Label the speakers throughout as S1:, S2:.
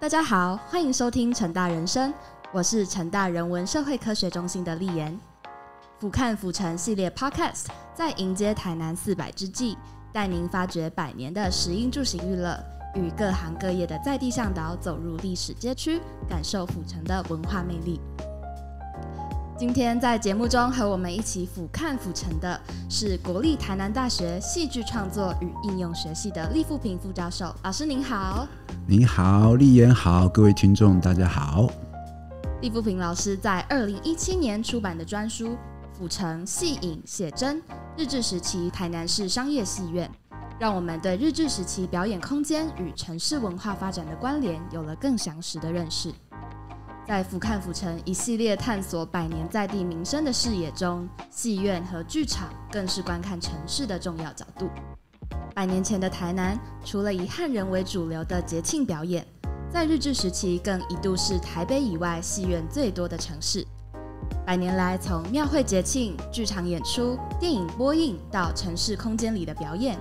S1: 大家好，欢迎收听成大人生，我是成大人文社会科学中心的丽妍。俯瞰府城系列 Podcast，在迎接台南四百之际，带您发掘百年的石英柱形娱乐，与各行各业的在地向导走入历史街区，感受府城的文化魅力。今天在节目中和我们一起俯瞰府城的是国立台南大学戏剧创作与应用学系的利富平副教授。老师您好，
S2: 您好，利言好，各位听众大家好。
S1: 利富平老师在二零一七年出版的专书《府城戏影写真：日治时期台南市商业戏院》，让我们对日治时期表演空间与城市文化发展的关联有了更详实的认识。在俯瞰府城一系列探索百年在地民生的视野中，戏院和剧场更是观看城市的重要角度。百年前的台南，除了以汉人为主流的节庆表演，在日治时期更一度是台北以外戏院最多的城市。百年来，从庙会节庆、剧场演出、电影播映到城市空间里的表演，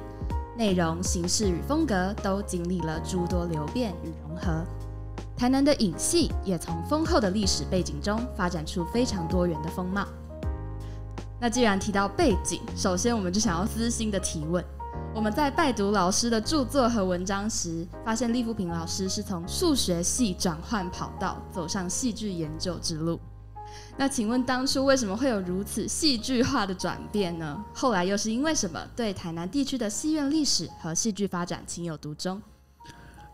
S1: 内容、形式与风格都经历了诸多流变与融合。台南的影戏也从丰厚的历史背景中发展出非常多元的风貌。那既然提到背景，首先我们就想要私心的提问：我们在拜读老师的著作和文章时，发现利福平老师是从数学系转换跑道，走上戏剧研究之路。那请问当初为什么会有如此戏剧化的转变呢？后来又是因为什么对台南地区的戏院历史和戏剧发展情有独钟？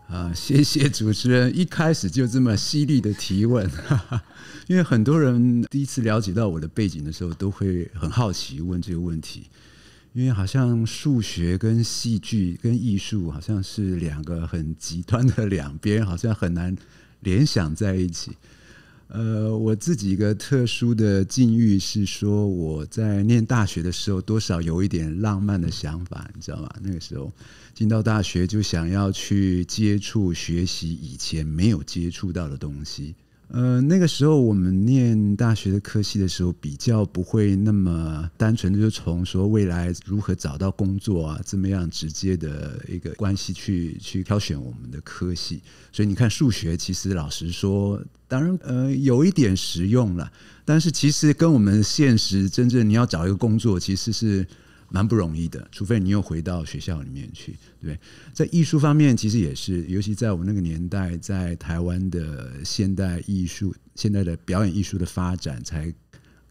S2: 啊，谢谢主持人，一开始就这么犀利的提问，因为很多人第一次了解到我的背景的时候，都会很好奇问这个问题，因为好像数学跟戏剧跟艺术好像是两个很极端的两边，好像很难联想在一起。呃，我自己一个特殊的境遇是说，我在念大学的时候，多少有一点浪漫的想法，你知道吗？那个时候进到大学，就想要去接触、学习以前没有接触到的东西。呃，那个时候我们念大学的科系的时候，比较不会那么单纯的就从说未来如何找到工作啊，怎么样直接的一个关系去去挑选我们的科系。所以你看，数学其实老实说，当然呃有一点实用了，但是其实跟我们现实真正你要找一个工作，其实是。蛮不容易的，除非你又回到学校里面去，对在艺术方面，其实也是，尤其在我们那个年代，在台湾的现代艺术、现代的表演艺术的发展，才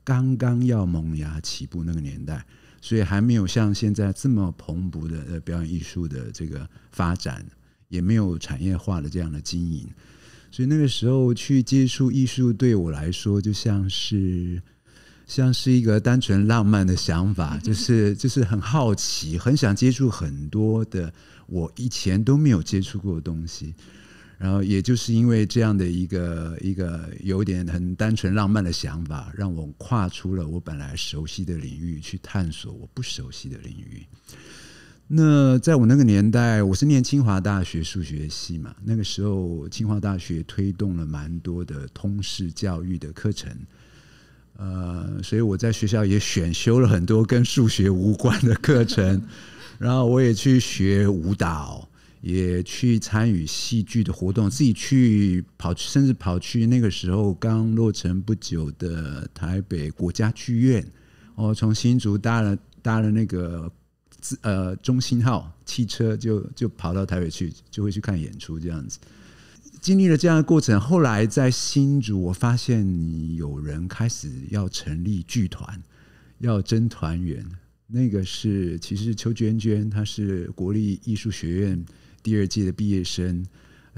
S2: 刚刚要萌芽起步那个年代，所以还没有像现在这么蓬勃的表演艺术的这个发展，也没有产业化的这样的经营，所以那个时候去接触艺术，对我来说就像是。像是一个单纯浪漫的想法，就是就是很好奇，很想接触很多的我以前都没有接触过的东西。然后也就是因为这样的一个一个有点很单纯浪漫的想法，让我跨出了我本来熟悉的领域，去探索我不熟悉的领域。那在我那个年代，我是念清华大学数学系嘛，那个时候清华大学推动了蛮多的通识教育的课程。呃，所以我在学校也选修了很多跟数学无关的课程，然后我也去学舞蹈，也去参与戏剧的活动，自己去跑，甚至跑去那个时候刚落成不久的台北国家剧院，我从新竹搭了搭了那个呃中心号汽车，就就跑到台北去，就会去看演出这样子。经历了这样的过程，后来在新竹，我发现有人开始要成立剧团，要争团员。那个是，其实邱娟娟她是国立艺术学院第二届的毕业生，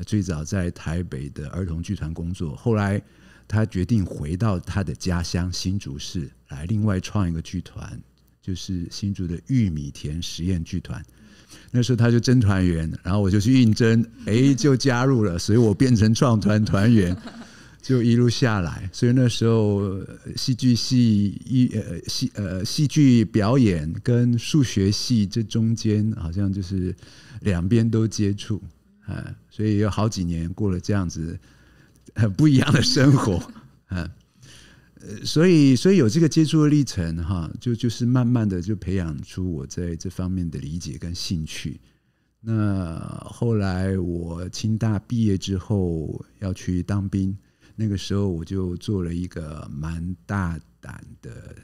S2: 最早在台北的儿童剧团工作，后来她决定回到她的家乡新竹市，来另外创一个剧团，就是新竹的玉米田实验剧团。那时候他就真团员，然后我就去应征，哎，就加入了，所以我变成创团团员，就一路下来。所以那时候戏剧系一呃戏呃戏剧表演跟数学系这中间，好像就是两边都接触，嗯，所以有好几年过了这样子很不一样的生活，嗯。所以，所以有这个接触的历程，哈，就就是慢慢的就培养出我在这方面的理解跟兴趣。那后来我清大毕业之后要去当兵，那个时候我就做了一个蛮大胆的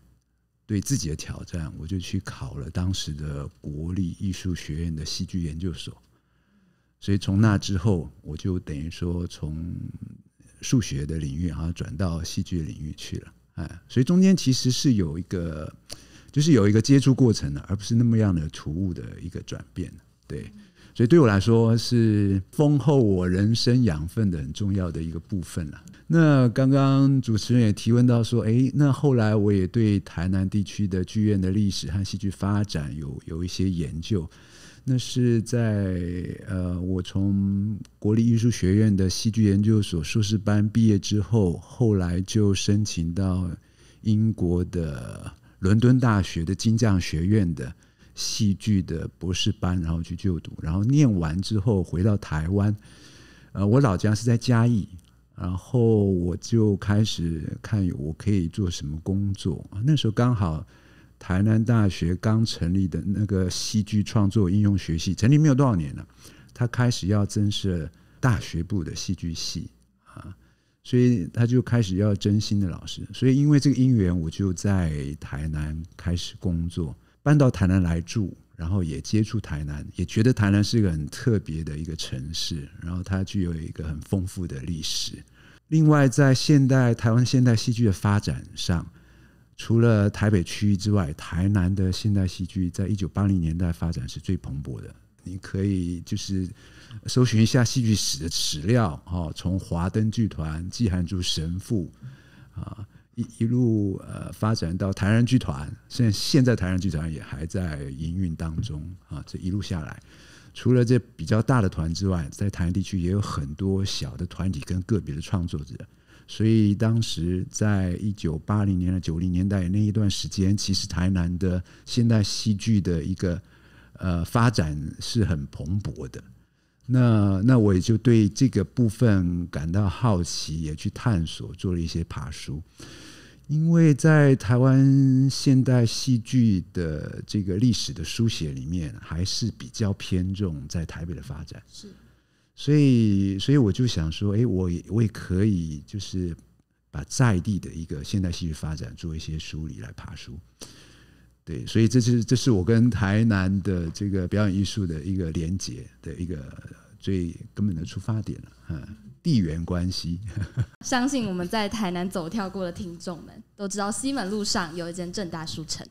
S2: 对自己的挑战，我就去考了当时的国立艺术学院的戏剧研究所。所以从那之后，我就等于说从。数学的领域，像转到戏剧领域去了，哎，所以中间其实是有一个，就是有一个接触过程的，而不是那么样的突兀的一个转变，对，所以对我来说是丰厚我人生养分的很重要的一个部分了。那刚刚主持人也提问到说，哎，那后来我也对台南地区的剧院的历史和戏剧发展有有一些研究。那是在呃，我从国立艺术学院的戏剧研究所硕士班毕业之后，后来就申请到英国的伦敦大学的金匠学院的戏剧的博士班，然后去就读。然后念完之后回到台湾，呃，我老家是在嘉义，然后我就开始看我可以做什么工作。那时候刚好。台南大学刚成立的那个戏剧创作应用学系成立没有多少年了，他开始要增设大学部的戏剧系啊，所以他就开始要真心的老师。所以因为这个因缘，我就在台南开始工作，搬到台南来住，然后也接触台南，也觉得台南是一个很特别的一个城市，然后它具有一个很丰富的历史。另外，在现代台湾现代戏剧的发展上。除了台北区域之外，台南的现代戏剧在一九八零年代发展是最蓬勃的。你可以就是搜寻一下戏剧史的史料，哈，从华灯剧团、季寒珠神父啊一一路呃发展到台南剧团，现现在台南剧团也还在营运当中啊。这一路下来，除了这比较大的团之外，在台南地区也有很多小的团体跟个别的创作者。所以当时在一九八零年的九零年代那一段时间，其实台南的现代戏剧的一个呃发展是很蓬勃的。那那我也就对这个部分感到好奇，也去探索，做了一些爬书。因为在台湾现代戏剧的这个历史的书写里面，还是比较偏重在台北的发展。是。所以，所以我就想说，哎，我我也可以就是把在地的一个现代戏剧发展做一些梳理来爬书。对，所以这是这是我跟台南的这个表演艺术的一个连接的一个最根本的出发点。嗯，地缘关系。
S1: 相信我们在台南走跳过的听众们都知道，西门路上有一间正大书城，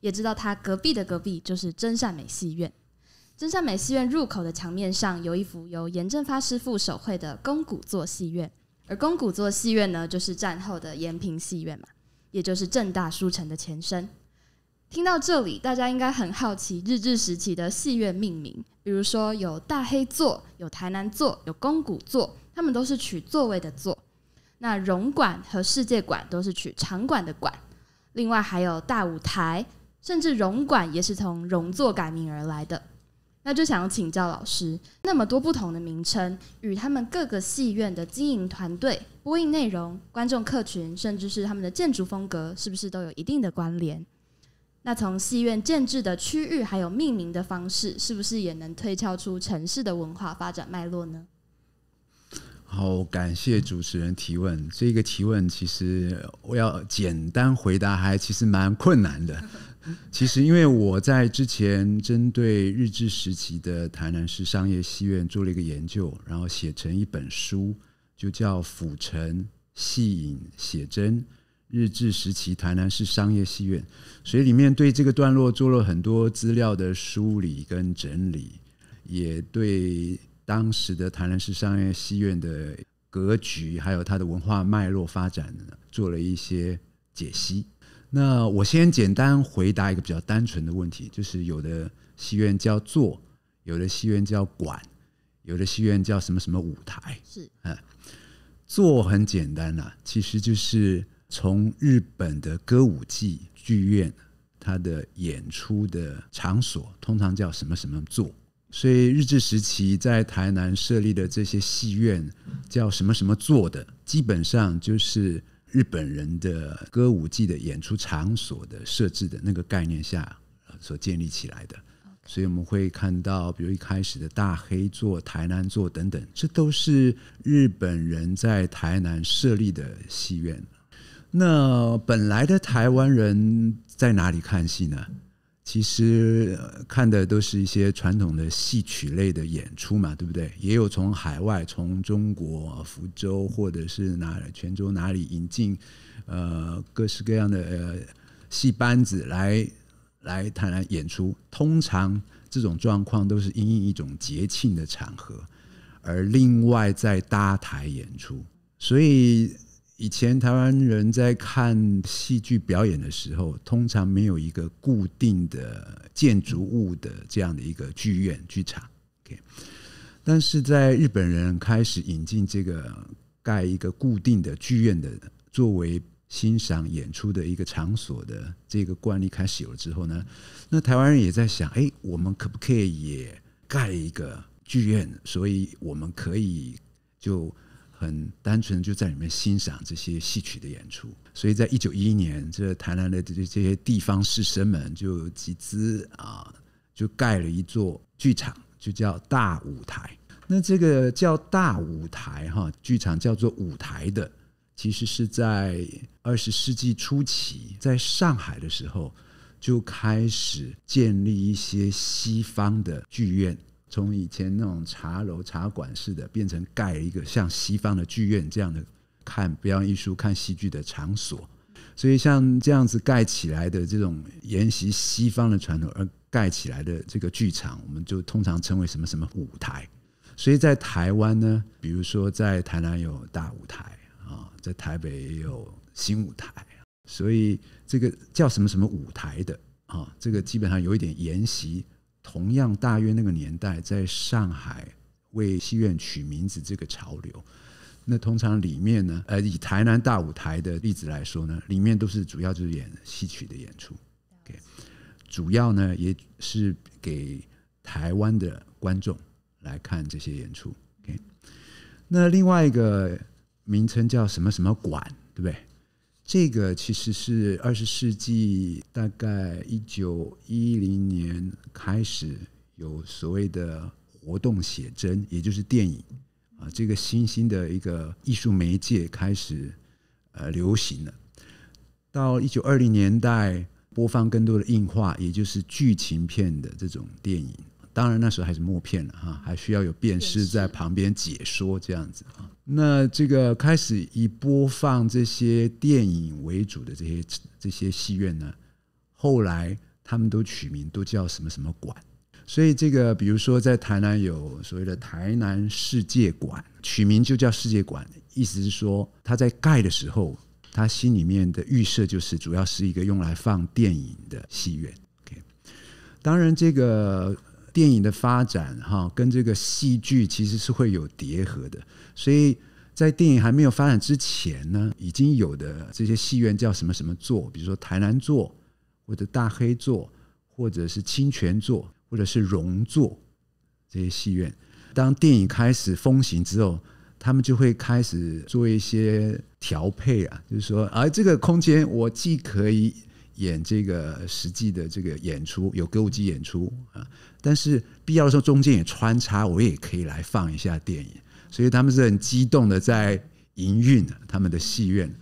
S1: 也知道它隔壁的隔壁就是真善美戏院。真善美戏院入口的墙面上有一幅由严正发师傅手绘的“宫古座戏院”，而“宫古座戏院”呢，就是战后的延平戏院嘛，也就是正大书城的前身。听到这里，大家应该很好奇日治时期的戏院命名，比如说有大黑座、有台南座、有宫古座，他们都是取座位的“座”。那荣馆和世界馆都是取场馆的“馆”，另外还有大舞台，甚至荣馆也是从荣座改名而来的。那就想要请教老师，那么多不同的名称与他们各个戏院的经营团队、播映内容、观众客群，甚至是他们的建筑风格，是不是都有一定的关联？那从戏院建制的区域还有命名的方式，是不是也能推敲出城市的文化发展脉络呢？
S2: 好，感谢主持人提问。这个提问其实我要简单回答，还其实蛮困难的。其实，因为我在之前针对日治时期的台南市商业戏院做了一个研究，然后写成一本书，就叫《府城戏影写真：日治时期台南市商业戏院》，所以里面对这个段落做了很多资料的梳理跟整理，也对当时的台南市商业戏院的格局，还有它的文化脉络发展，做了一些解析。那我先简单回答一个比较单纯的问题，就是有的戏院叫座，有的戏院叫馆，有的戏院叫什么什么舞台。是啊，座很简单啊，其实就是从日本的歌舞伎剧院，它的演出的场所通常叫什么什么座。所以日治时期在台南设立的这些戏院，叫什么什么座的，基本上就是。日本人的歌舞伎的演出场所的设置的那个概念下，所建立起来的。所以我们会看到，比如一开始的大黑座、台南座等等，这都是日本人在台南设立的戏院。那本来的台湾人在哪里看戏呢？其实看的都是一些传统的戏曲类的演出嘛，对不对？也有从海外、从中国福州或者是哪泉州哪里引进，呃，各式各样的呃、戏班子来来谈来演出。通常这种状况都是因一种节庆的场合，而另外再搭台演出，所以。以前台湾人在看戏剧表演的时候，通常没有一个固定的建筑物的这样的一个剧院剧场。OK，但是在日本人开始引进这个盖一个固定的剧院的，作为欣赏演出的一个场所的这个惯例开始有了之后呢，那台湾人也在想：哎，我们可不可以也盖一个剧院？所以我们可以就。很单纯，就在里面欣赏这些戏曲的演出。所以在一九一一年，这台南的这这些地方士绅们就集资啊，就盖了一座剧场，就叫大舞台。那这个叫大舞台哈，剧场叫做舞台的，其实是在二十世纪初期在上海的时候就开始建立一些西方的剧院。从以前那种茶楼、茶馆似的，变成盖一个像西方的剧院这样的看表演艺术、看戏剧的场所。所以像这样子盖起来的这种沿袭西方的传统而盖起来的这个剧场，我们就通常称为什么什么舞台。所以在台湾呢，比如说在台南有大舞台啊，在台北也有新舞台，所以这个叫什么什么舞台的啊，这个基本上有一点沿袭。同样，大约那个年代，在上海为戏院取名字这个潮流，那通常里面呢，呃，以台南大舞台的例子来说呢，里面都是主要就是演戏曲的演出。OK，主要呢也是给台湾的观众来看这些演出。OK，那另外一个名称叫什么什么馆，对不对？这个其实是二十世纪大概一九一零年开始有所谓的活动写真，也就是电影啊，这个新兴的一个艺术媒介开始呃流行了。到一九二零年代，播放更多的映画，也就是剧情片的这种电影。当然那时候还是默片了哈，还需要有辨识在旁边解说这样子啊。那这个开始以播放这些电影为主的这些这些戏院呢，后来他们都取名都叫什么什么馆。所以这个比如说在台南有所谓的台南世界馆，取名就叫世界馆，意思是说他在盖的时候，他心里面的预设就是主要是一个用来放电影的戏院。当然这个。电影的发展，哈，跟这个戏剧其实是会有叠合的。所以在电影还没有发展之前呢，已经有的这些戏院叫什么什么座，比如说台南座，或者大黑座，或者是清泉座，或者是荣座这些戏院。当电影开始风行之后，他们就会开始做一些调配啊，就是说，啊、这个空间我既可以演这个实际的这个演出，有歌舞伎演出啊。但是必要的时候，中间也穿插，我也可以来放一下电影。所以他们是很激动的，在营运他们的戏院。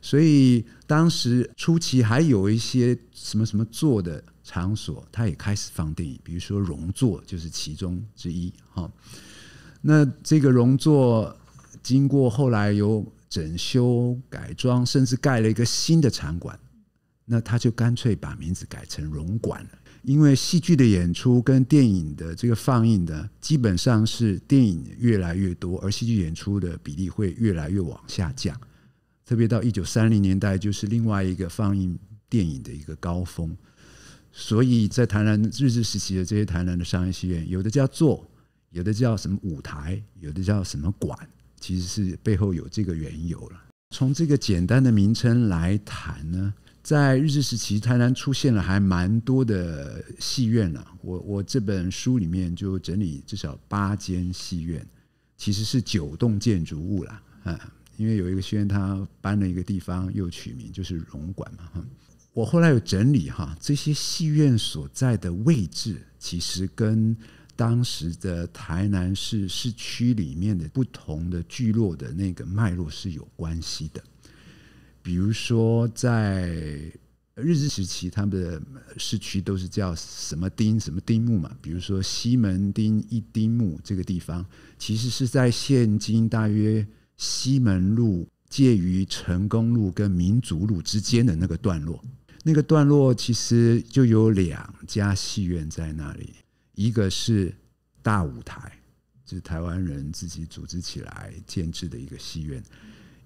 S2: 所以当时初期还有一些什么什么座的场所，它也开始放电影，比如说荣座就是其中之一。哈，那这个荣座经过后来有整修改装，甚至盖了一个新的场馆，那他就干脆把名字改成荣馆了。因为戏剧的演出跟电影的这个放映的，基本上是电影越来越多，而戏剧演出的比例会越来越往下降。特别到一九三零年代，就是另外一个放映电影的一个高峰。所以在台南日治时期的这些台南的商业戏院，有的叫做、有的叫什么舞台，有的叫什么馆，其实是背后有这个缘由了。从这个简单的名称来谈呢。在日治时期，台南出现了还蛮多的戏院了。我我这本书里面就整理至少八间戏院，其实是九栋建筑物啦，嗯，因为有一个戏院它搬了一个地方，又取名就是荣馆嘛。哈，我后来有整理哈，这些戏院所在的位置，其实跟当时的台南市市区里面的不同的聚落的那个脉络是有关系的。比如说，在日治时期，他们的市区都是叫什么丁什么丁木嘛。比如说西门丁一丁目这个地方，其实是在现今大约西门路介于成功路跟民族路之间的那个段落。那个段落其实就有两家戏院在那里，一个是大舞台，是台湾人自己组织起来建制的一个戏院。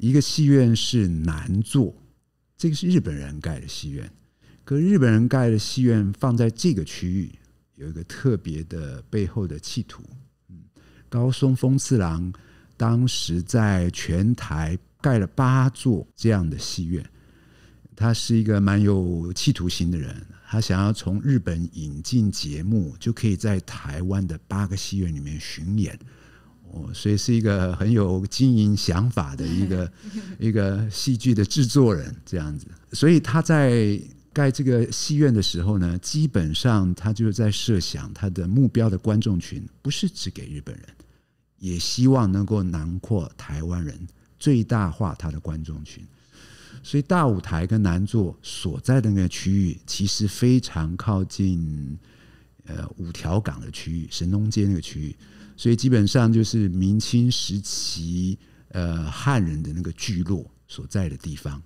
S2: 一个戏院是难做，这个是日本人盖的戏院，可日本人盖的戏院放在这个区域有一个特别的背后的企图。高松丰次郎当时在全台盖了八座这样的戏院，他是一个蛮有企图心的人，他想要从日本引进节目，就可以在台湾的八个戏院里面巡演。哦，所以是一个很有经营想法的一个 一个戏剧的制作人这样子。所以他在盖这个戏院的时候呢，基本上他就是在设想他的目标的观众群不是只给日本人，也希望能够囊括台湾人，最大化他的观众群。所以大舞台跟南座所在的那个区域，其实非常靠近呃五条港的区域，神农街那个区域。所以基本上就是明清时期，呃，汉人的那个聚落所在的地方。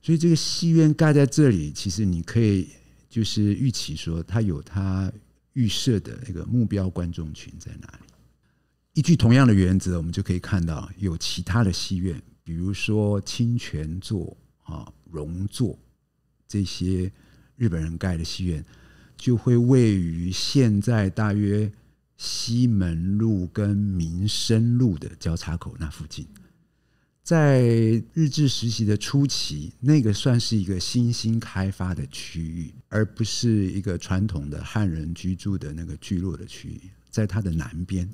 S2: 所以这个戏院盖在这里，其实你可以就是预期说，它有它预设的那个目标观众群在哪里。依据同样的原则，我们就可以看到有其他的戏院，比如说清泉座、啊荣座这些日本人盖的戏院，就会位于现在大约。西门路跟民生路的交叉口那附近，在日治时期的初期，那个算是一个新兴开发的区域，而不是一个传统的汉人居住的那个聚落的区域。在它的南边，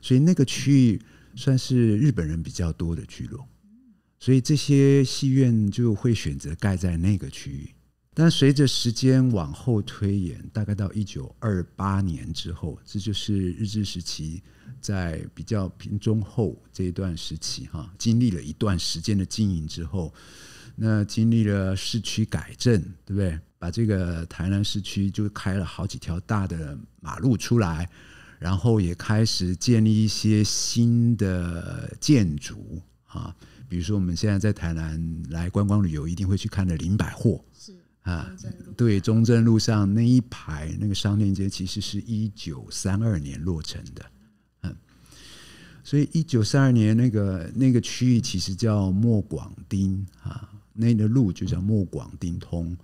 S2: 所以那个区域算是日本人比较多的聚落，所以这些戏院就会选择盖在那个区域。但随着时间往后推演，大概到一九二八年之后，这就是日治时期在比较平中后这一段时期哈，经历了一段时间的经营之后，那经历了市区改正，对不对？把这个台南市区就开了好几条大的马路出来，然后也开始建立一些新的建筑啊，比如说我们现在在台南来观光旅游一定会去看的林百货是。啊，对，中正路上那一排那个商店街，其实是一九三二年落成的。嗯，所以一九三二年那个那个区域其实叫莫广丁啊，那个路就叫莫广丁通。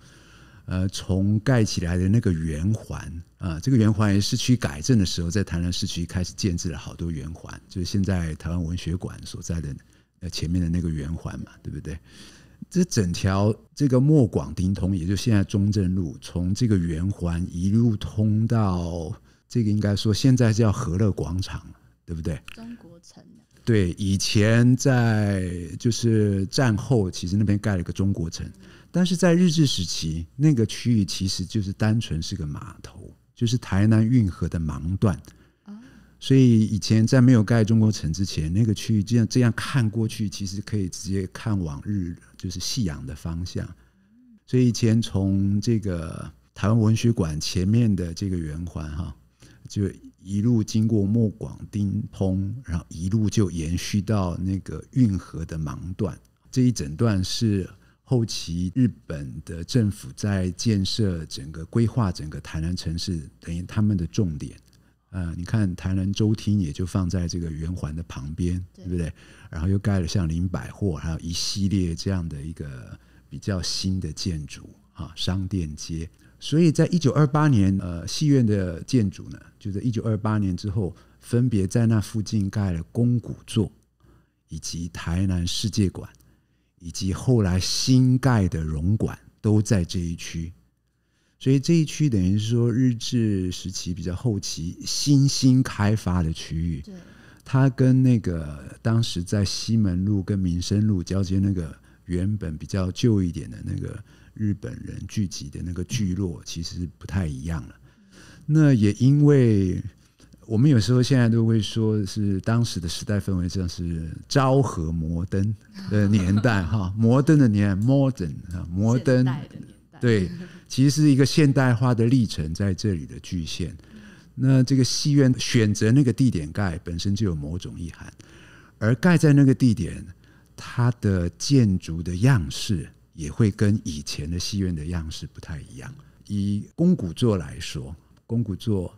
S2: 呃，从盖起来的那个圆环啊，这个圆环，也是区改正的时候，在台南市区开始建置了好多圆环，就是现在台湾文学馆所在的呃前面的那个圆环嘛，对不对？这整条这个莫广丁通，也就是现在中正路，从这个圆环一路通到这个，应该说现在是和乐广场，对不对？中国城。对，以前在就是战后，其实那边盖了一个中国城，但是在日治时期，那个区域其实就是单纯是个码头，就是台南运河的盲段。所以以前在没有盖中国城之前，那个区域这样这样看过去，其实可以直接看往日就是信仰的方向。所以以前从这个台湾文学馆前面的这个圆环哈，就一路经过莫广丁通，然后一路就延续到那个运河的盲段，这一整段是后期日本的政府在建设整个规划整个台南城市，等于他们的重点。呃，你看台南州厅也就放在这个圆环的旁边，对不对？然后又盖了像林百货，还有一系列这样的一个比较新的建筑啊，商店街。所以在一九二八年，呃，戏院的建筑呢，就在一九二八年之后，分别在那附近盖了公古座，以及台南世界馆，以及后来新盖的荣馆，都在这一区。所以这一区等于说日治时期比较后期新兴开发的区域，它跟那个当时在西门路跟民生路交接那个原本比较旧一点的那个日本人聚集的那个聚落，其实不太一样了。那也因为我们有时候现在都会说是当时的时代氛围像是昭和摩登的年代哈，摩登的年，modern 啊，摩登对。其实是一个现代化的历程在这里的局限。那这个戏院选择那个地点盖，本身就有某种意涵。而盖在那个地点，它的建筑的样式也会跟以前的戏院的样式不太一样。以宫古座来说，宫古座，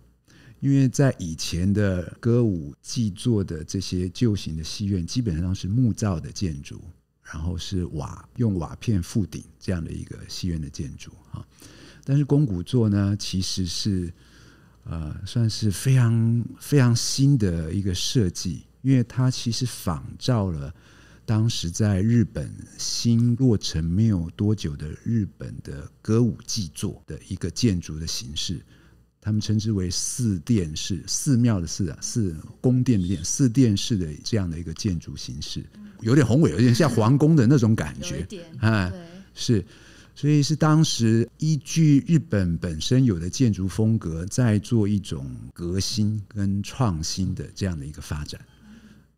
S2: 因为在以前的歌舞伎座的这些旧型的戏院，基本上是木造的建筑。然后是瓦，用瓦片覆顶这样的一个戏院的建筑啊。但是宫古座呢，其实是呃算是非常非常新的一个设计，因为它其实仿照了当时在日本新落成没有多久的日本的歌舞伎座的一个建筑的形式，他们称之为四殿式，寺庙的寺啊，是宫殿的殿，四殿式的这样的一个建筑形式。有点宏伟，有点像皇宫的那种感觉，啊，是，所以是当时依据日本本身有的建筑风格，在做一种革新跟创新的这样的一个发展，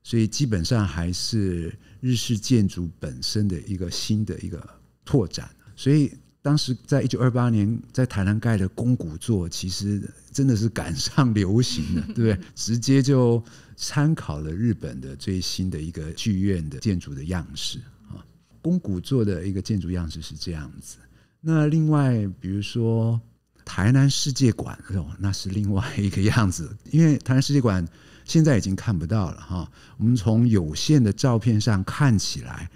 S2: 所以基本上还是日式建筑本身的一个新的一个拓展。所以当时在一九二八年在台南盖的弓古座，其实真的是赶上流行了，对不对？直接就。参考了日本的最新的一个剧院的建筑的样式啊，宫谷座的一个建筑样式是这样子。那另外，比如说台南世界馆哦，那是另外一个样子。因为台南世界馆现在已经看不到了哈，我们从有限的照片上看起来，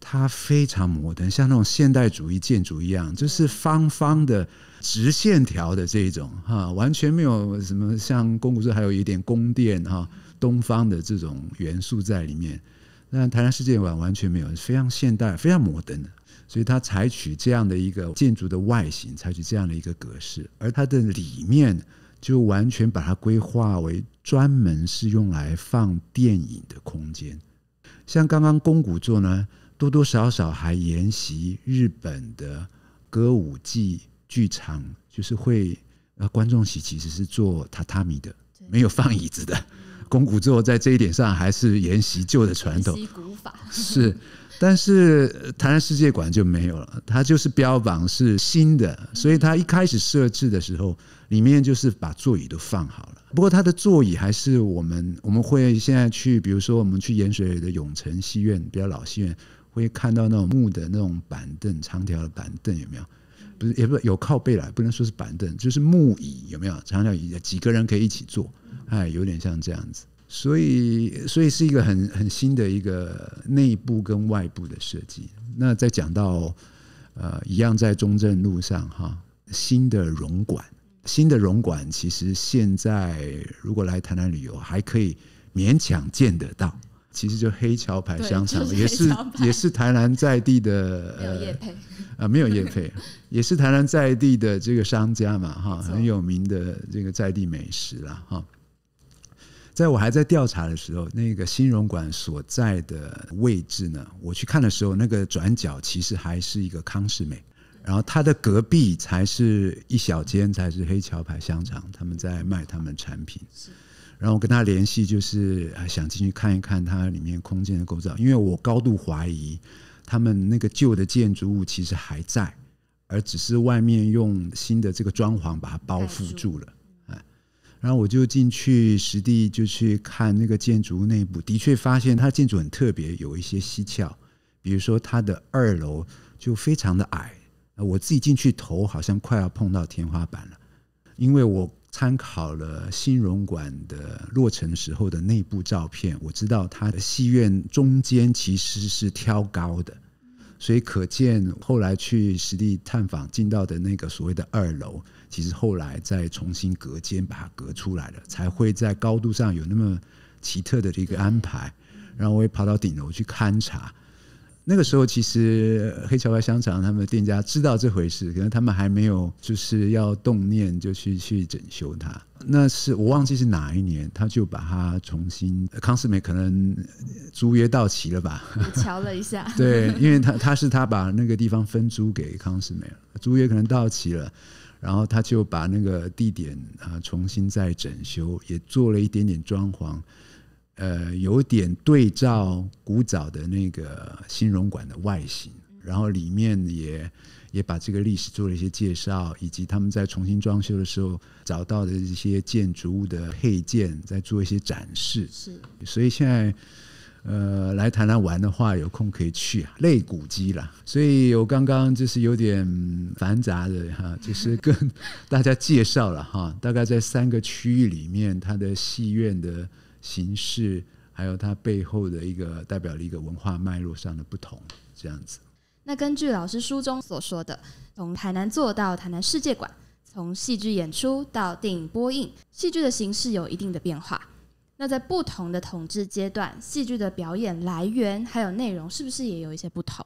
S2: 它非常摩登，像那种现代主义建筑一样，就是方方的、直线条的这种哈，完全没有什么像公谷座还有一点宫殿哈。东方的这种元素在里面，那台南世界馆完全没有，非常现代、非常摩登的，所以它采取这样的一个建筑的外形，采取这样的一个格式，而它的里面就完全把它规划为专门是用来放电影的空间。像刚刚宫谷座呢，多多少少还沿袭日本的歌舞伎剧场，就是会呃观众席其实是坐榻榻米的，没有放椅子的。公鼓座在这一点上还是沿袭旧的传统，是，但是台湾世界馆就没有了，它就是标榜是新的，所以它一开始设置的时候，里面就是把座椅都放好了。不过它的座椅还是我们我们会现在去，比如说我们去盐水的永城戏院，比较老戏院，会看到那种木的那种板凳，长条的板凳，有没有？不是，也不是有靠背啦，不能说是板凳，就是木椅，有没有？长条椅，几个人可以一起坐，哎，有点像这样子，所以，所以是一个很很新的一个内部跟外部的设计。那再讲到，呃，一样在中正路上哈，新的容管，新的容管，其实现在如果来台南旅游，还可以勉强见得到。其实就黑桥牌香肠也是也是台南在地的呃啊 没有业配，也是台南在地的这个商家嘛哈很有名的这个在地美食啦哈，在我还在调查的时候，那个新荣馆所在的位置呢，我去看的时候，那个转角其实还是一个康士美，然后它的隔壁才是一小间才是黑桥牌香肠，他们在卖他们产品。然后我跟他联系，就是想进去看一看它里面空间的构造，因为我高度怀疑他们那个旧的建筑物其实还在，而只是外面用新的这个装潢把它包覆住了。然后我就进去实地就去看那个建筑内部，的确发现它建筑很特别，有一些蹊跷。比如说它的二楼就非常的矮，我自己进去头好像快要碰到天花板了，因为我。参考了新荣馆的落成时候的内部照片，我知道它的戏院中间其实是挑高的，所以可见后来去实地探访进到的那个所谓的二楼，其实后来再重新隔间把它隔出来了，才会在高度上有那么奇特的一个安排。然后我也跑到顶楼去勘察。那个时候，其实黑巧克力香肠他们店家知道这回事，可能他们还没有就是要动念就去去整修它。那是我忘记是哪一年，他就把它重新康斯美可能租约到期了吧？我
S1: 瞧了一下，对，因
S2: 为他他是他把那个地方分租给康斯美了，租约可能到期了，然后他就把那个地点啊重新再整修，也做了一点点装潢。呃，有点对照古早的那个新荣馆的外形，然后里面也也把这个历史做了一些介绍，以及他们在重新装修的时候找到的一些建筑物的配件，在做一些展示。是，所以现在呃，来台南玩的话，有空可以去，啊，累古迹啦。所以我刚刚就是有点繁杂的哈，就是跟 大家介绍了哈，大概在三个区域里面，它的戏院的。形式，还有它背后的一个代表的一个文化脉络上的不同，这样子。
S1: 那根据老师书中所说的，从台南做到台南世界馆，从戏剧演出到电影播映，戏剧的形式有一定的变化。那在不同的统治阶段，戏剧的表演来源还有内容，是不是也有一些不同？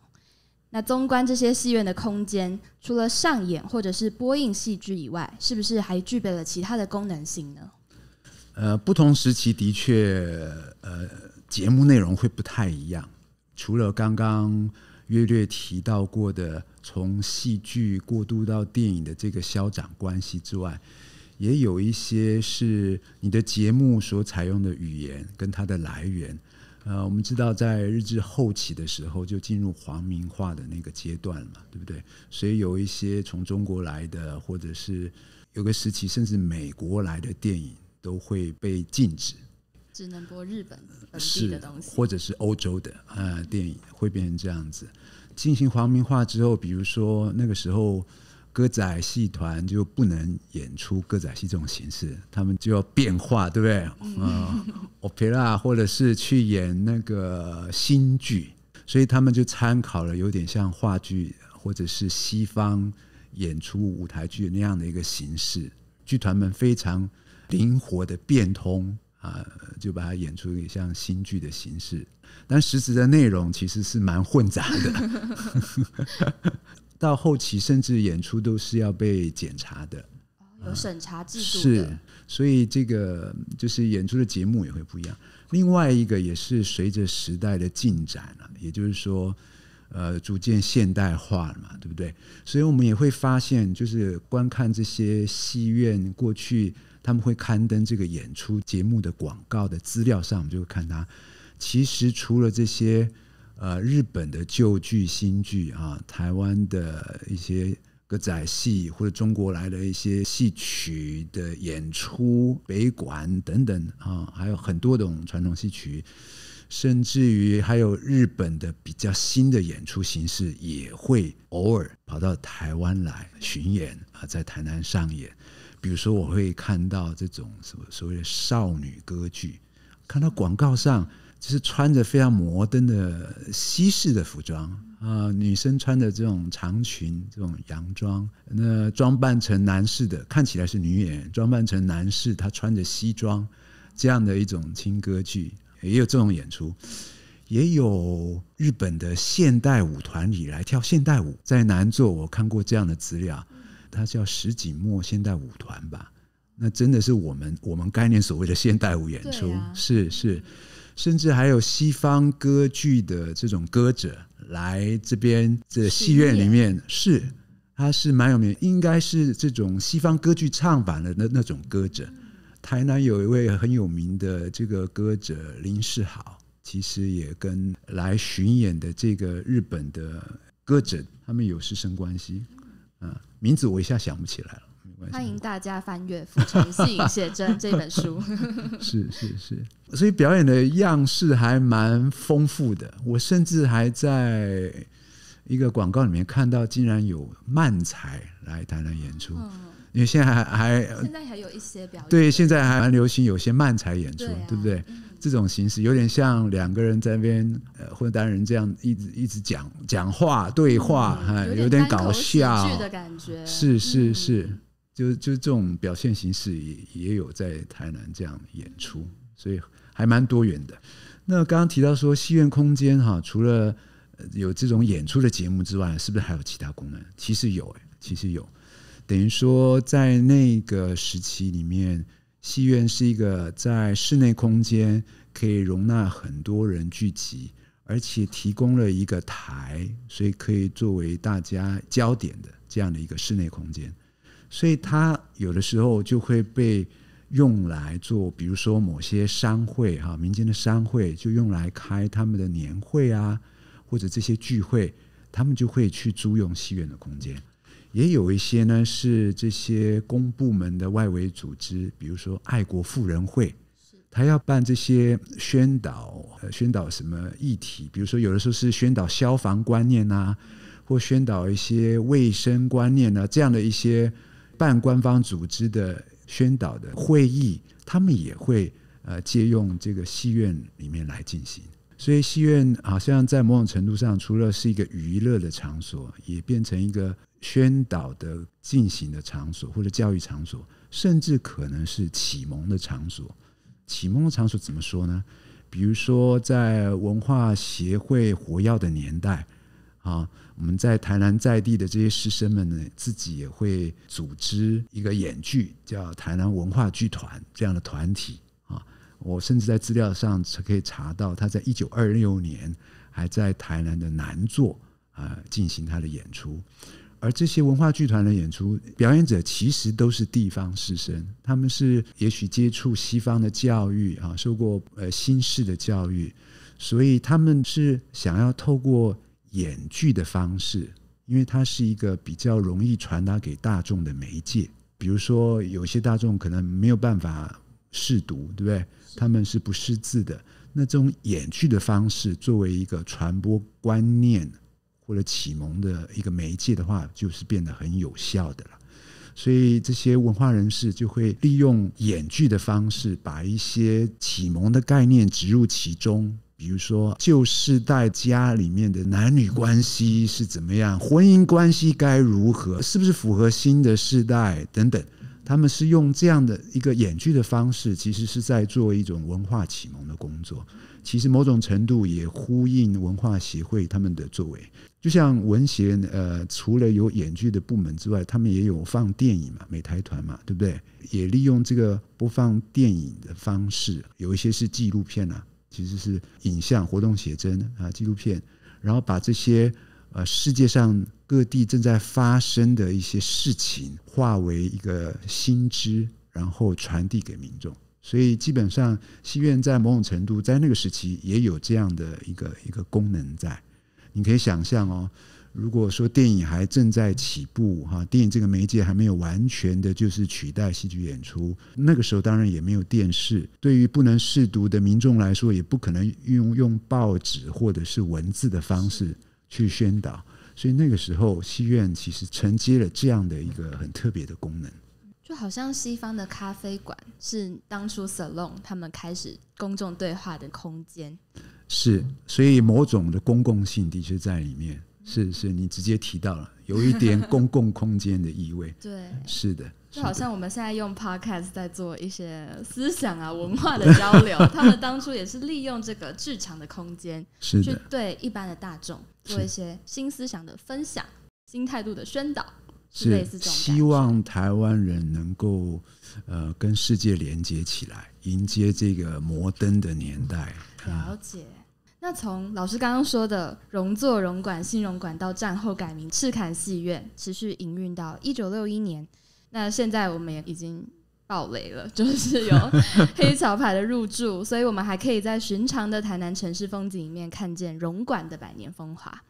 S1: 那纵观这些戏院的空间，除了上演或者是播映戏剧以外，是不是还具备了其他的功能性呢？
S2: 呃，不同时期的确，呃，节目内容会不太一样。除了刚刚略略提到过的，从戏剧过渡到电影的这个消长关系之外，也有一些是你的节目所采用的语言跟它的来源。呃，我们知道，在日治后期的时候，就进入皇民化的那个阶段了，对不对？所以有一些从中国来的，或者是有个时期甚至美国来的电影。都会被禁止，
S1: 只能播日本的是或
S2: 者是欧洲的啊电影会变成这样子。进行皇民化之后，比如说那个时候歌仔戏团就不能演出歌仔戏这种形式，他们就要变化，对不对？啊，opera 或者是去演那个新剧，所以他们就参考了有点像话剧或者是西方演出舞台剧那样的一个形式。剧团们非常。灵活的变通啊，就把它演出像新剧的形式，但实质的内容其实是蛮混杂的。到后期甚至演出都是要被检查的，
S1: 有审查制度。是，
S2: 所以这个就是演出的节目也会不一样。另外一个也是随着时代的进展了，也就是说，呃，逐渐现代化了嘛，对不对？所以我们也会发现，就是观看这些戏院过去。他们会刊登这个演出节目的广告的资料上，我们就会看他。其实除了这些呃日本的旧剧、新剧啊，台湾的一些歌仔戏，或者中国来的一些戏曲的演出、北管等等啊，还有很多种传统戏曲。甚至于还有日本的比较新的演出形式，也会偶尔跑到台湾来巡演啊，在台南上演。比如说，我会看到这种什么所谓的少女歌剧，看到广告上就是穿着非常摩登的西式的服装啊，女生穿的这种长裙、这种洋装，那装扮成男士的，看起来是女演员，装扮成男士，他穿着西装，这样的一种轻歌剧。也有这种演出，也有日本的现代舞团里来跳现代舞，在南座我看过这样的资料，它叫石井墨现代舞团吧？那真的是我们我们概念所谓的现代舞演出，是是，甚至还有西方歌剧的这种歌者来这边这戏院里面，是他是蛮有名，应该是这种西方歌剧唱法的那那种歌者。台南有一位很有名的这个歌者林世豪，其实也跟来巡演的这个日本的歌者，他们有师生关系。啊，名字我一下想不起来了，没关系。
S1: 欢迎大家翻阅《浮沉信写真》这本书。
S2: 是是是，所以表演的样式还蛮丰富的。我甚至还在一个广告里面看到，竟然有漫才来台南演出。因为现在还还现在还有一些表演对，现在还蛮流行有些慢才演出，对不对？这种形式有点像两个人在那边呃或者单人这样一直一直讲讲话对话，哈，有点搞笑的感觉。是是是，就就这种表现形式也也有在台南这样演出，所以还蛮多元的。那刚刚提到说戏院空间哈，除了有这种演出的节目之外，是不是还有其他功能？其实有，诶，其实有。等于说，在那个时期里面，戏院是一个在室内空间可以容纳很多人聚集，而且提供了一个台，所以可以作为大家焦点的这样的一个室内空间。所以它有的时候就会被用来做，比如说某些商会哈，民间的商会就用来开他们的年会啊，或者这些聚会，他们就会去租用戏院的空间。也有一些呢，是这些公部门的外围组织，比如说爱国妇人会，他要办这些宣导，宣导什么议题？比如说有的时候是宣导消防观念啊，或宣导一些卫生观念啊，这样的一些半官方组织的宣导的会议，他们也会呃借用这个戏院里面来进行。所以戏院好像在某种程度上，除了是一个娱乐的场所，也变成一个。宣导的进行的场所，或者教育场所，甚至可能是启蒙的场所。启蒙的场所怎么说呢？比如说，在文化协会活跃的年代啊，我们在台南在地的这些师生们呢，自己也会组织一个演剧叫台南文化剧团这样的团体啊。我甚至在资料上可以查到，他在一九二六年还在台南的南座啊进行他的演出。而这些文化剧团的演出，表演者其实都是地方师生，他们是也许接触西方的教育啊，受过呃新式的教育，所以他们是想要透过演剧的方式，因为它是一个比较容易传达给大众的媒介。比如说，有些大众可能没有办法试读，对不对？他们是不识字的，那这种演剧的方式作为一个传播观念。或者启蒙的一个媒介的话，就是变得很有效的了。所以这些文化人士就会利用演剧的方式，把一些启蒙的概念植入其中。比如说，《旧世代家》里面的男女关系是怎么样，婚姻关系该如何，是不是符合新的世代等等。他们是用这样的一个演剧的方式，其实是在做一种文化启蒙的工作。其实某种程度也呼应文化协会他们的作为，就像文协呃，除了有演剧的部门之外，他们也有放电影嘛，美台团嘛，对不对？也利用这个播放电影的方式，有一些是纪录片呐，其实是影像活动写真啊，纪录片，然后把这些呃世界上。各地正在发生的一些事情，化为一个新知，然后传递给民众。所以，基本上戏院在某种程度，在那个时期也有这样的一个一个功能在。你可以想象哦，如果说电影还正在起步，哈，电影这个媒介还没有完全的，就是取代戏剧演出。那个时候当然也没有电视，对于不能试读的民众来说，也不可能用用报纸或者是文字的方式去宣导。所以那个时候，戏院其实承接了这样的一个很特别的功能，
S1: 就好像西方的咖啡馆是当初 salon 他们开始公众对话的空间。
S2: 是，所以某种的公共性的确在里面。是，是你直接提到了有一点公共空间的意味。对，是的。
S1: 就好像我们现在用 Podcast 在做一些思想啊文化的交流，他们当初也是利用这个剧场的空间，去对一般的大众做一些新思想的分享、新态度的宣导，
S2: 是类似这种。希望台湾人能够呃跟世界连接起来，迎接这个摩登的年代。了
S1: 解。那从老师刚刚说的容座、容馆、新容馆到战后改名赤坎戏院，持续营运到一九六一年。那现在我们也已经爆雷了，就是有黑潮牌的入驻，所以我们还可以在寻常的台南城市风景里面看见荣馆的百年风华。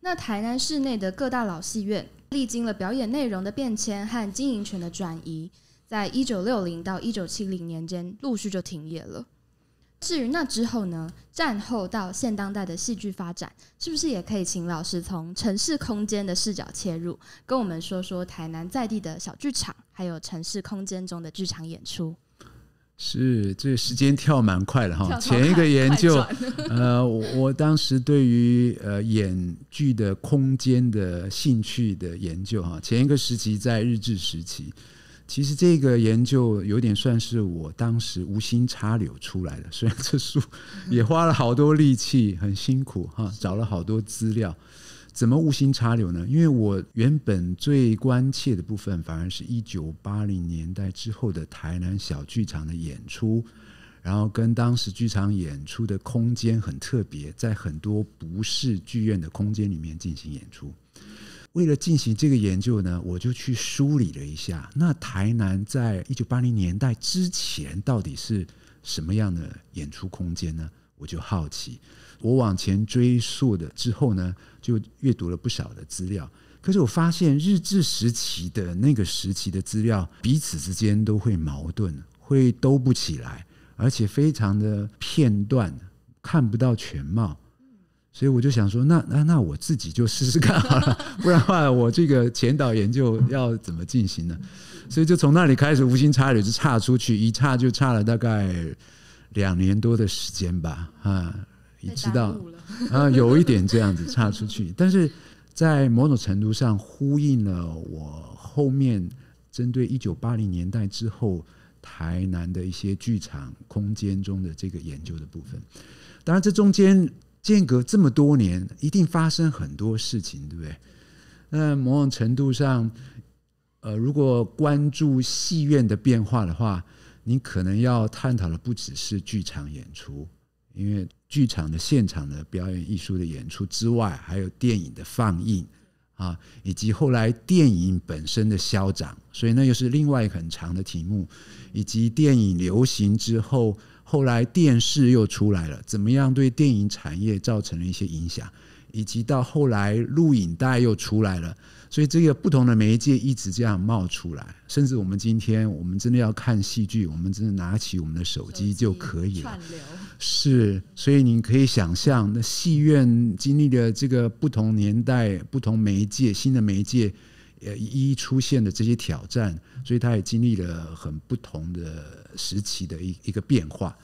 S1: 那台南市内的各大老戏院，历经了表演内容的变迁和经营权的转移，在一九六零到一九七零年间，陆续就停业了。至于那之后呢？战后到现当代的戏剧发展，是不是也可以请老师从城市空间的视角切入，跟我们说说台南在地的小剧场，还有城市空间中的剧场演出？
S2: 是，这时间跳蛮快的哈。前一个研 究，呃，我当时对于呃演剧的空间的兴趣的研究哈，前一个时期在日治时期。其实这个研究有点算是我当时无心插柳出来的，虽然这书也花了好多力气，很辛苦哈，找了好多资料。怎么无心插柳呢？因为我原本最关切的部分，反而是一九八零年代之后的台南小剧场的演出，然后跟当时剧场演出的空间很特别，在很多不是剧院的空间里面进行演出。为了进行这个研究呢，我就去梳理了一下。那台南在一九八零年代之前到底是什么样的演出空间呢？我就好奇。我往前追溯的之后呢，就阅读了不少的资料。可是我发现日治时期的那个时期的资料彼此之间都会矛盾，会兜不起来，而且非常的片段，看不到全貌。所以我就想说，那那那我自己就试试看好了，不然的话我这个前导研究要怎么进行呢？所以就从那里开始无心插柳就差出去，一差就差了大概两年多的时间吧，啊，你知道，啊，有一点这样子差出去，但是在某种程度上呼应了我后面针对一九八零年代之后台南的一些剧场空间中的这个研究的部分。当然这中间。间隔这么多年，一定发生很多事情，对不对？那某种程度上，呃，如果关注戏院的变化的话，你可能要探讨的不只是剧场演出，因为剧场的现场的表演艺术的演出之外，还有电影的放映啊，以及后来电影本身的消长，所以那又是另外一个很长的题目，以及电影流行之后。后来电视又出来了，怎么样对电影产业造成了一些影响，以及到后来录影带又出来了，所以这个不同的媒介一直这样冒出来，甚至我们今天我们真的要看戏剧，我们真的拿起我们的手机就可以了。是，所以你可以想象，那戏院经历的这个不同年代、不同媒介、新的媒介。呃，一一出现的这些挑战，所以他也经历了很不同的时期的一一个变化。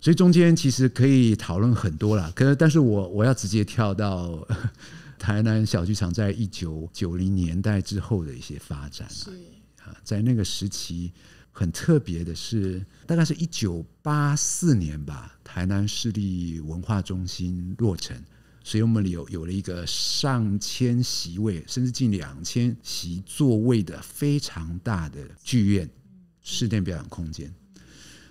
S2: 所以中间其实可以讨论很多了，可是但是我我要直接跳到 台南小剧场在一九九零年代之后的一些发展了。啊，在那个时期很特别的是，大概是一九八四年吧，台南市立文化中心落成。所以我们有有了一个上千席位，甚至近两千席座位的非常大的剧院、试电表演空间。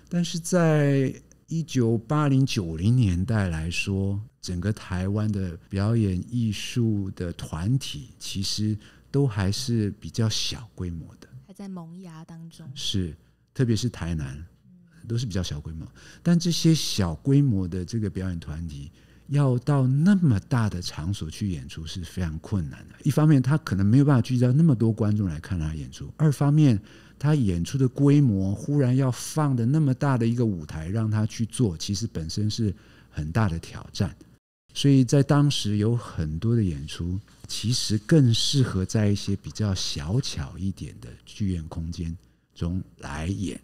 S2: 但是，在一九八零九零年代来说，整个台湾的表演艺术的团体其实都还是比较小规模的，
S1: 还在萌芽当中。是，
S2: 特别是台南，都是比较小规模。但这些小规模的这个表演团体。要到那么大的场所去演出是非常困难的。一方面，他可能没有办法聚集到那么多观众来看他演出；二方面，他演出的规模忽然要放的那么大的一个舞台让他去做，其实本身是很大的挑战。所以在当时，有很多的演出其实更适合在一些比较小巧一点的剧院空间中来演。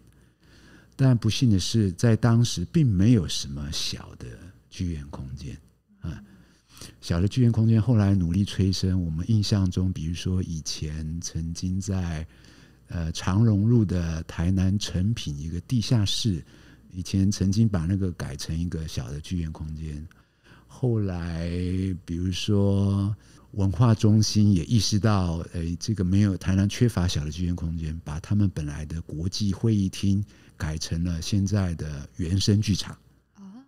S2: 但不幸的是，在当时并没有什么小的。剧院空间，啊，小的剧院空间后来努力催生。我们印象中，比如说以前曾经在呃长荣路的台南成品一个地下室，以前曾经把那个改成一个小的剧院空间。后来，比如说文化中心也意识到，诶，这个没有台南缺乏小的剧院空间，把他们本来的国际会议厅改成了现在的原生剧场。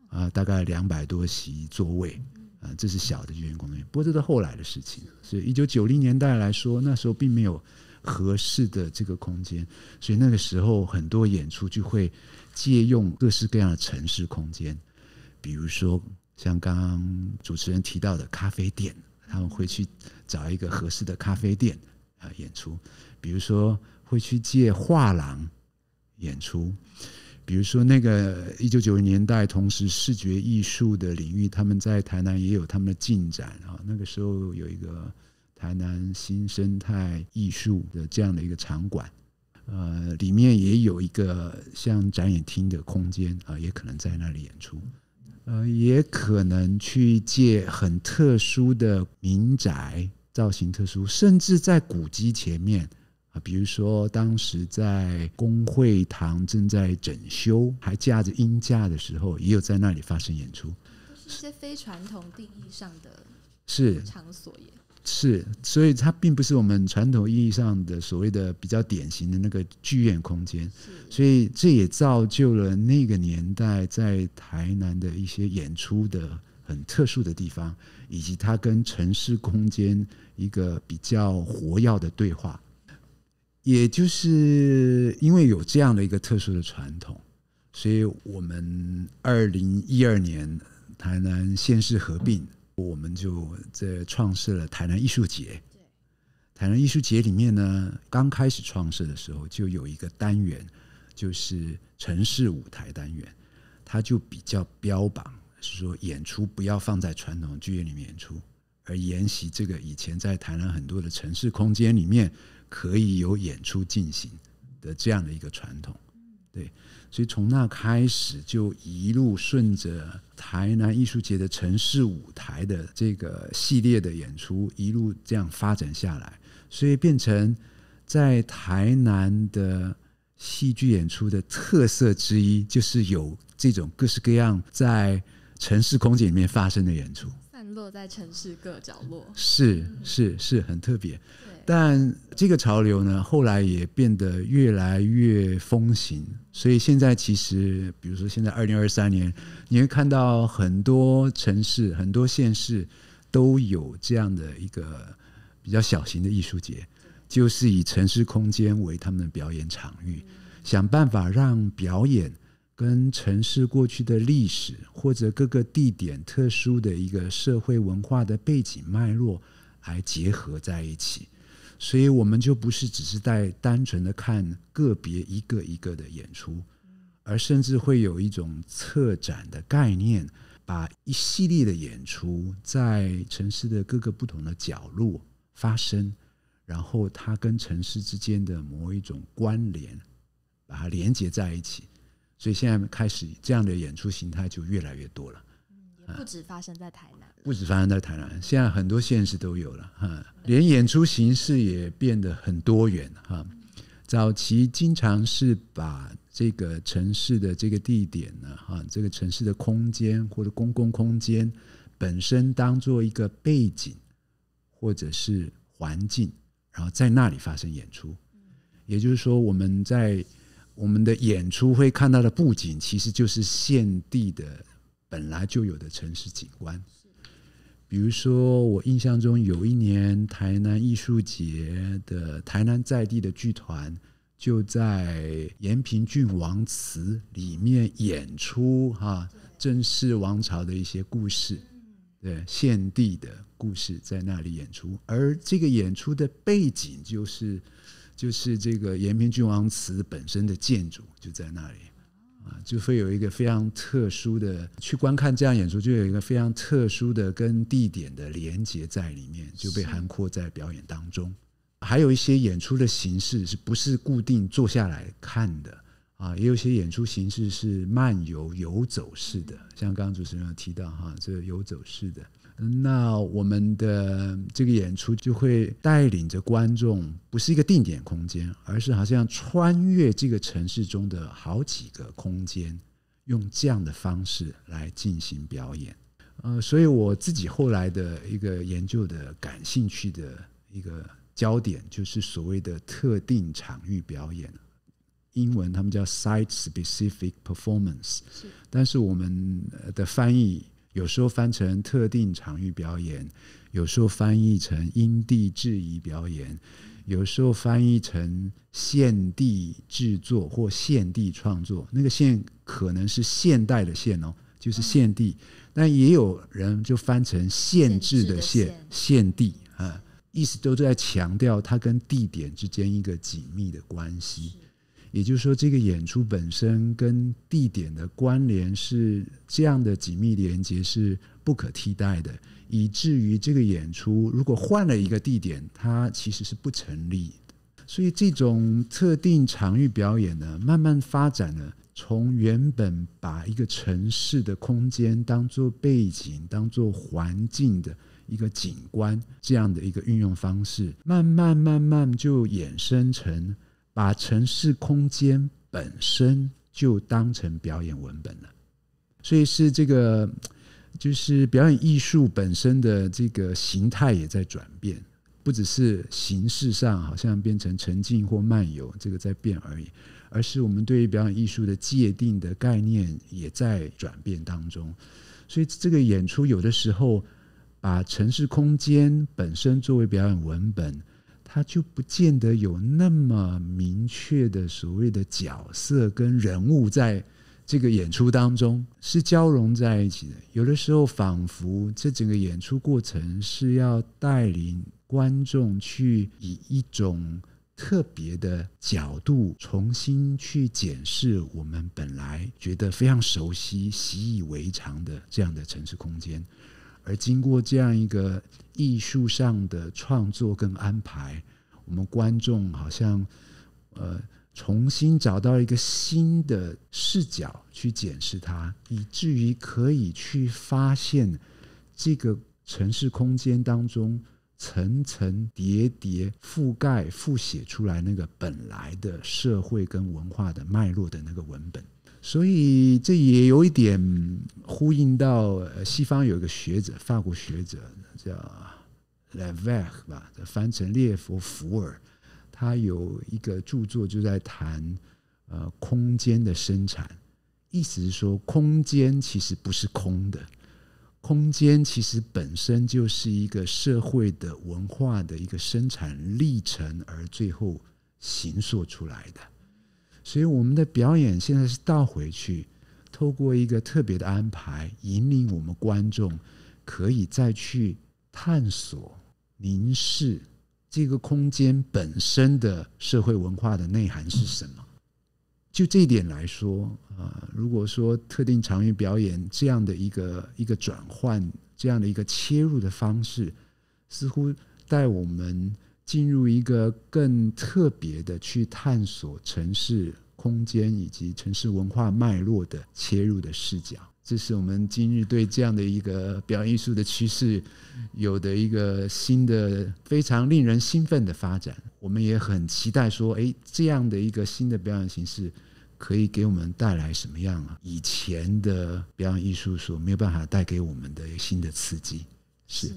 S2: 啊，大概两百多席座位，啊，这是小的剧院空间。不过这是后来的事情，所以一九九零年代来说，那时候并没有合适的这个空间，所以那个时候很多演出就会借用各式各样的城市空间，比如说像刚刚主持人提到的咖啡店，他们会去找一个合适的咖啡店啊演出，比如说会去借画廊演出。比如说，那个一九九零年代，同时视觉艺术的领域，他们在台南也有他们的进展啊。那个时候有一个台南新生态艺术的这样的一个场馆，呃，里面也有一个像展演厅的空间啊，也可能在那里演出，呃，也可能去借很特殊的民宅，造型特殊，甚至在古迹前面。比如说，当时在公会堂正在整修，还架着音架的时候，也有在那里发生演出。
S1: 一些非传统定义上的是场所，
S2: 是所以它并不是我们传统意义上的所谓的比较典型的那个剧院空间。所以这也造就了那个年代在台南的一些演出的很特殊的地方，以及它跟城市空间一个比较活跃的对话。也就是因为有这样的一个特殊的传统，所以我们二零一二年台南县市合并，我们就在创设了台南艺术节。台南艺术节里面呢，刚开始创设的时候，就有一个单元，就是城市舞台单元，它就比较标榜是说，演出不要放在传统剧院里面演出，而沿袭这个以前在台南很多的城市空间里面。可以有演出进行的这样的一个传统，对，所以从那开始就一路顺着台南艺术节的城市舞台的这个系列的演出一路这样发展下来，所以变成在台南的戏剧演出的特色之一，就是有这种各式各样在城市空间里面发生的演出，
S1: 散落在城市各角落，是
S2: 是是很特别。但这个潮流呢，后来也变得越来越风行。所以现在其实，比如说现在二零二三年，你会看到很多城市、很多县市都有这样的一个比较小型的艺术节，就是以城市空间为他们的表演场域，想办法让表演跟城市过去的历史或者各个地点特殊的一个社会文化的背景脉络来结合在一起。所以我们就不是只是在单纯的看个别一个一个的演出，而甚至会有一种策展的概念，把一系列的演出在城市的各个不同的角落发生，然后它跟城市之间的某一种关联把它连接在一起。所以现在开始这样的演出形态就越来越多了，也不止发生在台南。不止发生在台南，现在很多县市都有了哈。连演出形式也变得很多元哈。早期经常是把这个城市的这个地点呢哈，这个城市的空间或者公共空间本身当做一个背景或者是环境，然后在那里发生演出。也就是说，我们在我们的演出会看到的布景，其实就是现地的本来就有的城市景观。比如说，我印象中有一年台南艺术节的台南在地的剧团就在延平郡王祠里面演出哈，郑氏王朝的一些故事，对，献帝的故事在那里演出，而这个演出的背景就是就是这个延平郡王祠本身的建筑就在那里。啊，就会有一个非常特殊的去观看这样演出，就有一个非常特殊的跟地点的连接在里面，就被涵括在表演当中。还有一些演出的形式是不是固定坐下来看的啊？也有些演出形式是漫游游走式的，像刚刚主持人提到哈，这游走式的。那我们的这个演出就会带领着观众，不是一个定点空间，而是好像穿越这个城市中的好几个空间，用这样的方式来进行表演。呃，所以我自己后来的一个研究的感兴趣的一个焦点，就是所谓的特定场域表演，英文他们叫 site-specific performance，是，但是我们的翻译。有时候翻成特定场域表演，有时候翻译成因地制宜表演，有时候翻译成现地制作或现地创作。那个“现”可能是现代的“现”哦，就是现地。但也有人就翻成限制的“限”限地啊，意思都在强调它跟地点之间一个紧密的关系。也就是说，这个演出本身跟地点的关联是这样的紧密连接，是不可替代的。以至于这个演出如果换了一个地点，它其实是不成立的。所以，这种特定场域表演呢，慢慢发展呢，从原本把一个城市的空间当做背景、当做环境的一个景观这样的一个运用方式，慢慢慢慢就衍生成。把城市空间本身就当成表演文本了，所以是这个，就是表演艺术本身的这个形态也在转变，不只是形式上好像变成沉浸或漫游，这个在变而已，而是我们对于表演艺术的界定的概念也在转变当中。所以这个演出有的时候把城市空间本身作为表演文本。他就不见得有那么明确的所谓的角色跟人物，在这个演出当中是交融在一起的。有的时候，仿佛这整个演出过程是要带领观众去以一种特别的角度，重新去检视我们本来觉得非常熟悉、习以为常的这样的城市空间。而经过这样一个艺术上的创作跟安排，我们观众好像呃重新找到一个新的视角去检视它，以至于可以去发现这个城市空间当中层层叠叠覆盖、复写出来那个本来的社会跟文化的脉络的那个文本。所以这也有一点呼应到西方有一个学者，法国学者叫莱维克吧，翻成列佛福尔，他有一个著作就在谈呃空间的生产，意思是说空间其实不是空的，空间其实本身就是一个社会的文化的一个生产历程，而最后形塑出来的。所以我们的表演现在是倒回去，透过一个特别的安排，引领我们观众可以再去探索、凝视这个空间本身的社会文化的内涵是什么。就这一点来说啊，如果说特定场域表演这样的一个一个转换，这样的一个切入的方式，似乎带我们。进入一个更特别的去探索城市空间以及城市文化脉络的切入的视角，这是我们今日对这样的一个表演艺术的趋势有的一个新的非常令人兴奋的发展。我们也很期待说，哎，这样的一个新的表演形式可以给我们带来什么样啊？以前的表演艺术所没有办法带给我们的新的刺激，是。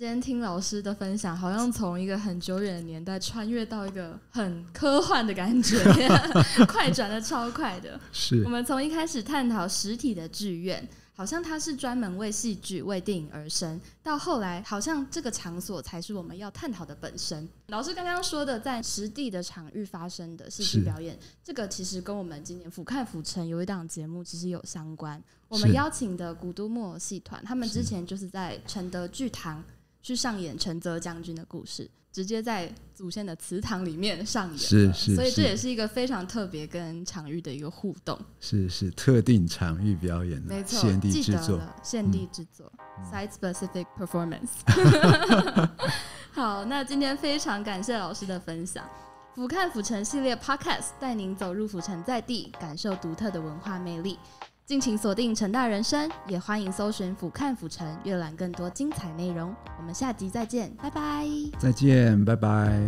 S1: 今天听老师的分享，好像从一个很久远的年代穿越到一个很科幻的感觉，
S2: 快转
S1: 的超快的。是。我们从一开始探讨实体的剧院，好像它是专门为戏剧、为电影而生。到后来，好像这个场所才是我们要探讨的本身。老师刚刚说的，在实地的场域发生的戏剧表演，这个其实跟我们今年《俯瞰府城有一档节目其实有相关。我们邀请的古都木偶戏团，他们之前就是在承德剧堂。去上演陈泽将军的故事，直接在祖先的祠堂里面上演，是是，所以这也是一个非常特别跟场域的一个互动，
S2: 是是，特定场域表演，没错，现地制作，
S1: 现地制作，site specific performance。好，那今天非常感谢老师的分享，俯瞰府城系列 podcast 带您走入府城，在地感受独特的文化魅力。敬请锁定《陈大人生，也欢迎搜寻“俯瞰府城”，阅览更多精彩内容。我们下集再见，拜拜！
S2: 再见，拜拜。